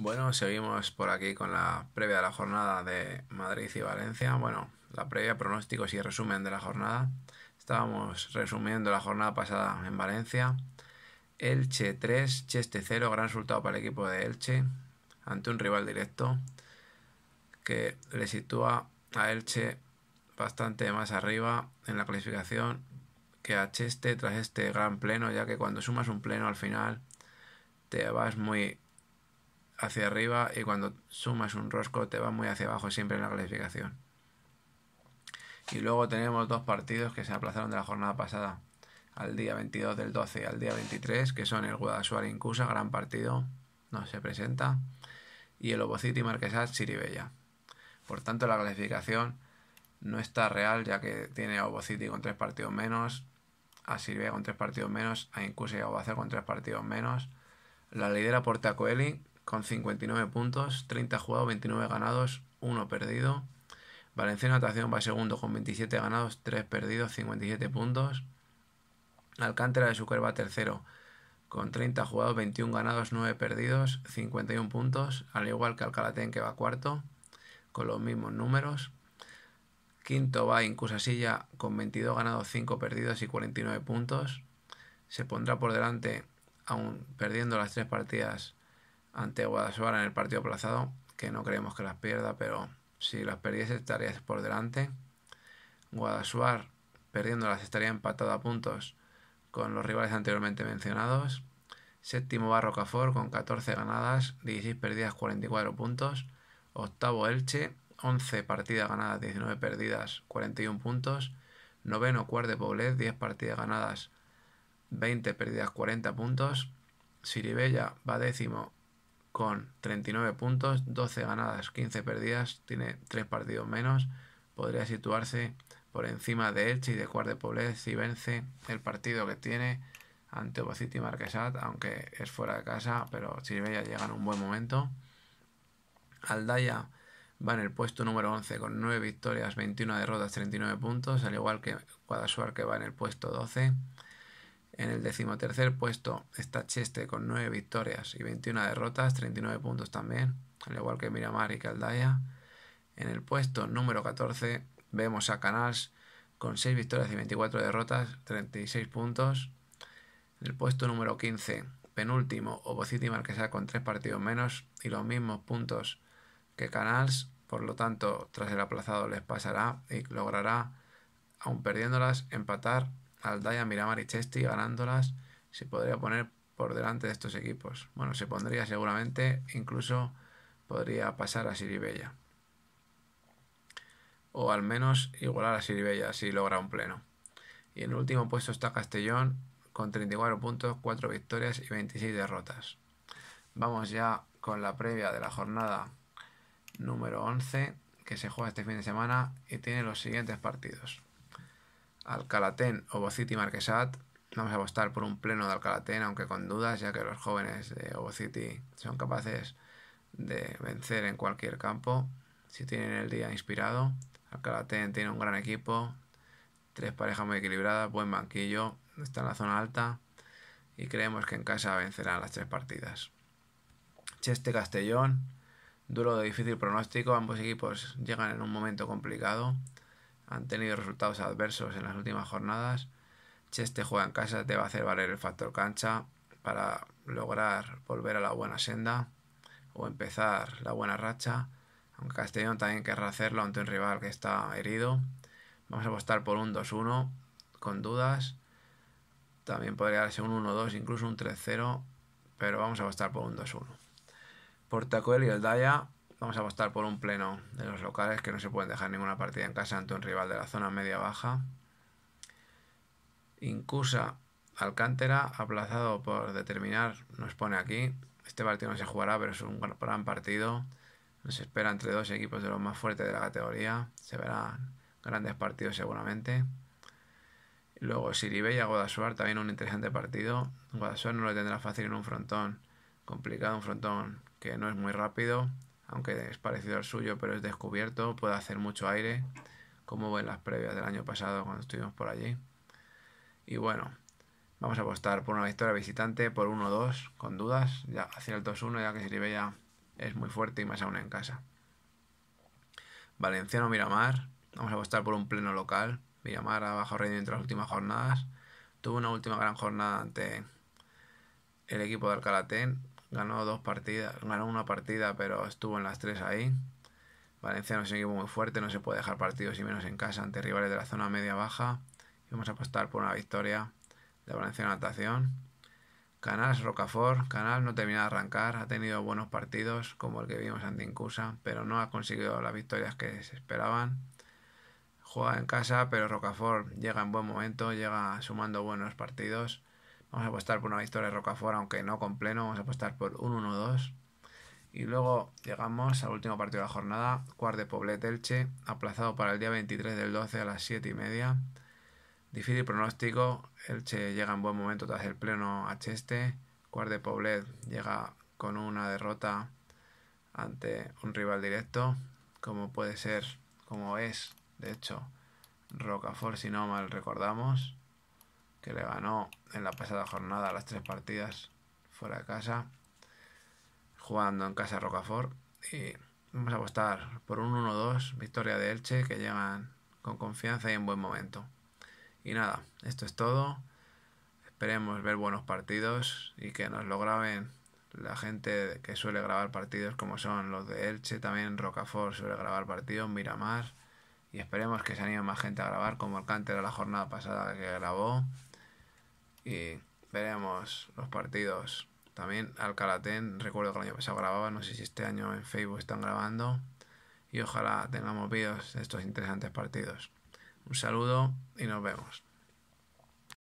Bueno, seguimos por aquí con la previa de la jornada de Madrid y Valencia. Bueno, la previa, pronósticos y resumen de la jornada. Estábamos resumiendo la jornada pasada en Valencia. Elche 3, Cheste 0, gran resultado para el equipo de Elche ante un rival directo que le sitúa a Elche bastante más arriba en la clasificación que a Cheste tras este gran pleno, ya que cuando sumas un pleno al final te vas muy hacia arriba y cuando sumas un rosco te va muy hacia abajo siempre en la clasificación. Y luego tenemos dos partidos que se aplazaron de la jornada pasada, al día 22 del 12 al día 23, que son el Guadalajara Incusa, gran partido, no se presenta, y el Obociti Marquesat Siribella. Por tanto, la clasificación no está real, ya que tiene a Obociti con tres partidos menos, a Siribella con tres partidos menos, a Incusa y a Obacer con tres partidos menos. La lidera Eli con 59 puntos, 30 jugados, 29 ganados, 1 perdido. Valenciano Natación va segundo con 27 ganados, 3 perdidos, 57 puntos. Alcántara de Sucre va tercero con 30 jugados, 21 ganados, 9 perdidos, 51 puntos, al igual que Alcalatén que va cuarto, con los mismos números. Quinto va Incusasilla con 22 ganados, 5 perdidos y 49 puntos. Se pondrá por delante, aún perdiendo las tres partidas, ante Guadalajara en el partido aplazado, que no creemos que las pierda, pero si las perdiese estaría por delante. Guadalajara perdiéndolas estaría empatado a puntos con los rivales anteriormente mencionados. Séptimo va con 14 ganadas, 16 perdidas, 44 puntos. Octavo Elche, 11 partidas ganadas, 19 perdidas, 41 puntos. Noveno Cuart de Poblet, 10 partidas ganadas, 20 perdidas, 40 puntos. Siribella va décimo con 39 puntos, 12 ganadas, 15 perdidas, tiene 3 partidos menos, podría situarse por encima de Elche y de Cuart de Poblet si vence el partido que tiene ante Obacity y Marquesat, aunque es fuera de casa, pero Chirivella llega en un buen momento. Aldaya va en el puesto número 11 con 9 victorias, 21 derrotas, 39 puntos, al igual que Guadasuar que va en el puesto 12. En el decimotercer puesto está Cheste con 9 victorias y 21 derrotas, 39 puntos también, al igual que Miramar y Caldaya. En el puesto número 14 vemos a Canals con 6 victorias y 24 derrotas, 36 puntos. En el puesto número 15, penúltimo, que sea con 3 partidos menos y los mismos puntos que Canals. Por lo tanto, tras el aplazado les pasará y logrará, aun perdiéndolas, empatar Aldaya, Miramar y Chesti ganándolas, se podría poner por delante de estos equipos. Bueno, se pondría seguramente, incluso podría pasar a Siribella. O al menos igualar a Siribella si logra un pleno. Y en el último puesto está Castellón con 34 puntos, 4 victorias y 26 derrotas. Vamos ya con la previa de la jornada número 11 que se juega este fin de semana y tiene los siguientes partidos. Alcalatén Obocity Marquesat. Vamos a apostar por un pleno de Alcalatén, aunque con dudas, ya que los jóvenes de City son capaces de vencer en cualquier campo si tienen el día inspirado. Alcalatén tiene un gran equipo, tres parejas muy equilibradas, buen banquillo, está en la zona alta y creemos que en casa vencerán las tres partidas. Cheste Castellón, duro de difícil pronóstico, ambos equipos llegan en un momento complicado han tenido resultados adversos en las últimas jornadas. Cheste juega en casa, te va a hacer valer el factor cancha para lograr volver a la buena senda o empezar la buena racha. Aunque Castellón también querrá hacerlo ante un rival que está herido. Vamos a apostar por un 2-1 con dudas. También podría darse un 1-2, incluso un 3-0, pero vamos a apostar por un 2-1. Portacuel y el Daya Vamos a apostar por un pleno de los locales que no se pueden dejar ninguna partida en casa ante un rival de la zona media-baja. Incusa Alcántara, aplazado por determinar, nos pone aquí. Este partido no se jugará, pero es un gran partido. Nos espera entre dos equipos de los más fuertes de la categoría. Se verán grandes partidos seguramente. Luego Siribella, y también un interesante partido. Guadasuar no lo tendrá fácil en un frontón complicado, un frontón que no es muy rápido aunque es parecido al suyo, pero es descubierto, puede hacer mucho aire, como en las previas del año pasado cuando estuvimos por allí. Y bueno, vamos a apostar por una victoria visitante por 1-2, con dudas, ya hacia el 2-1, ya que ya es muy fuerte y más aún en casa. Valenciano Miramar, vamos a apostar por un pleno local. Miramar ha bajado reino entre las últimas jornadas. Tuvo una última gran jornada ante el equipo de Alcalatén, ganó dos partidas, ganó una partida, pero estuvo en las tres ahí. Valencia no es equipo muy fuerte, no se puede dejar partidos y menos en casa ante rivales de la zona media baja. vamos a apostar por una victoria de Valencia en natación. es Rocafort, Canal no termina de arrancar, ha tenido buenos partidos como el que vimos ante Incusa, pero no ha conseguido las victorias que se esperaban. Juega en casa, pero Rocafort llega en buen momento, llega sumando buenos partidos Vamos a apostar por una victoria de Rocafort, aunque no con pleno. Vamos a apostar por un 1-2. Y luego llegamos al último partido de la jornada, cuart de Poblet Elche, aplazado para el día 23 del 12 a las 7 y media. Difícil pronóstico, Elche llega en buen momento tras el pleno a Cheste. Cuart de Poblet llega con una derrota ante un rival directo, como puede ser, como es, de hecho, Rocafort, si no mal recordamos que le ganó en la pasada jornada las tres partidas fuera de casa, jugando en casa Rocafort. Y vamos a apostar por un 1-2, victoria de Elche, que llegan con confianza y en buen momento. Y nada, esto es todo. Esperemos ver buenos partidos y que nos lo graben la gente que suele grabar partidos como son los de Elche, también Rocafort suele grabar partidos, Miramar y esperemos que se anime más gente a grabar como Alcántara la jornada pasada que grabó y veremos los partidos. También Alcalatén, recuerdo que el año pasado grababa, no sé si este año en Facebook están grabando. Y ojalá tengamos vídeos de estos interesantes partidos. Un saludo y nos vemos.